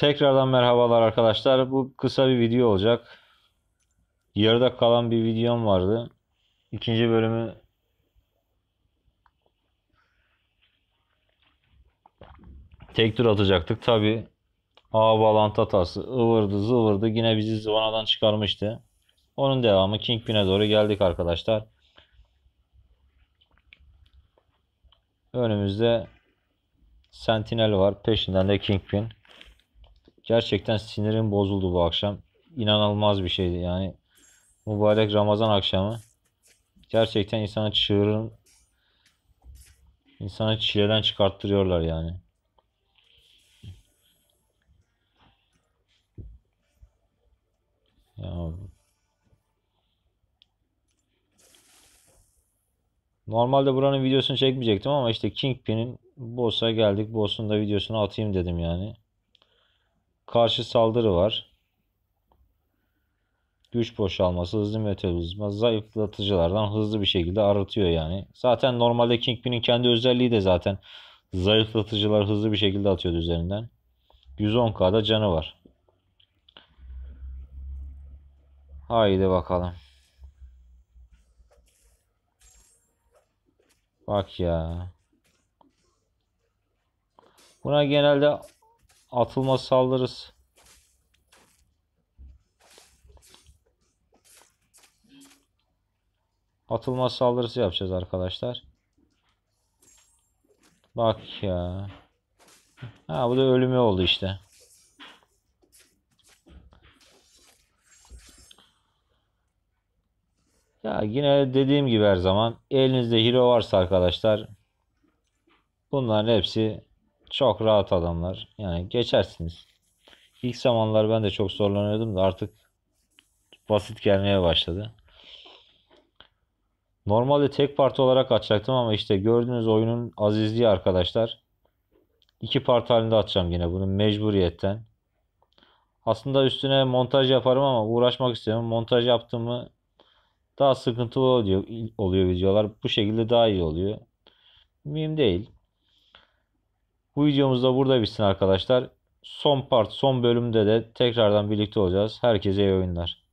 Tekrardan merhabalar arkadaşlar. Bu kısa bir video olacak. Yarıda kalan bir videom vardı. İkinci bölümü tek tur atacaktık. Tabi A bağlantı hatası ıvırdı zıvırdı. Yine bizi zıvanadan çıkarmıştı. Onun devamı Kingpin'e doğru geldik arkadaşlar. Önümüzde Sentinel var. Peşinden de Kingpin. Gerçekten sinirim bozuldu bu akşam. İnanılmaz bir şeydi yani. Mübarek Ramazan akşamı. Gerçekten insana çığırın insanı çileden çıkarttırıyorlar yani. Ya Normalde buranın videosunu çekmeyecektim ama işte Kingpin'in Boss'a geldik. Boss'un da videosunu atayım dedim yani. Karşı saldırı var. Güç boşalması, hızlı metabolizma, zayıflatıcılardan hızlı bir şekilde aratıyor yani. Zaten normalde Kingpin'in kendi özelliği de zaten zayıflatıcılar hızlı bir şekilde atıyor üzerinden. 110k'da canı var. Haydi bakalım. Bak ya. Buna genelde Atılma saldırırız. Atılma saldırısı yapacağız arkadaşlar. Bak ya. Ha bu da ölümü oldu işte. Ya yine dediğim gibi her zaman elinizde hero varsa arkadaşlar bunların hepsi çok rahat adamlar. Yani geçersiniz. İlk zamanlar ben de çok zorlanıyordum da artık basit gelmeye başladı. Normalde tek parti olarak açacaktım ama işte gördüğünüz oyunun azizliği arkadaşlar. İki parti halinde atacağım yine bunu mecburiyetten. Aslında üstüne montaj yaparım ama uğraşmak istemiyorum. Montaj yaptığımı daha sıkıntılı oluyor, oluyor videolar. Bu şekilde daha iyi oluyor. Mühim değil. Bu videomuz da burada bitsin arkadaşlar. Son part, son bölümde de tekrardan birlikte olacağız. Herkese iyi oyunlar.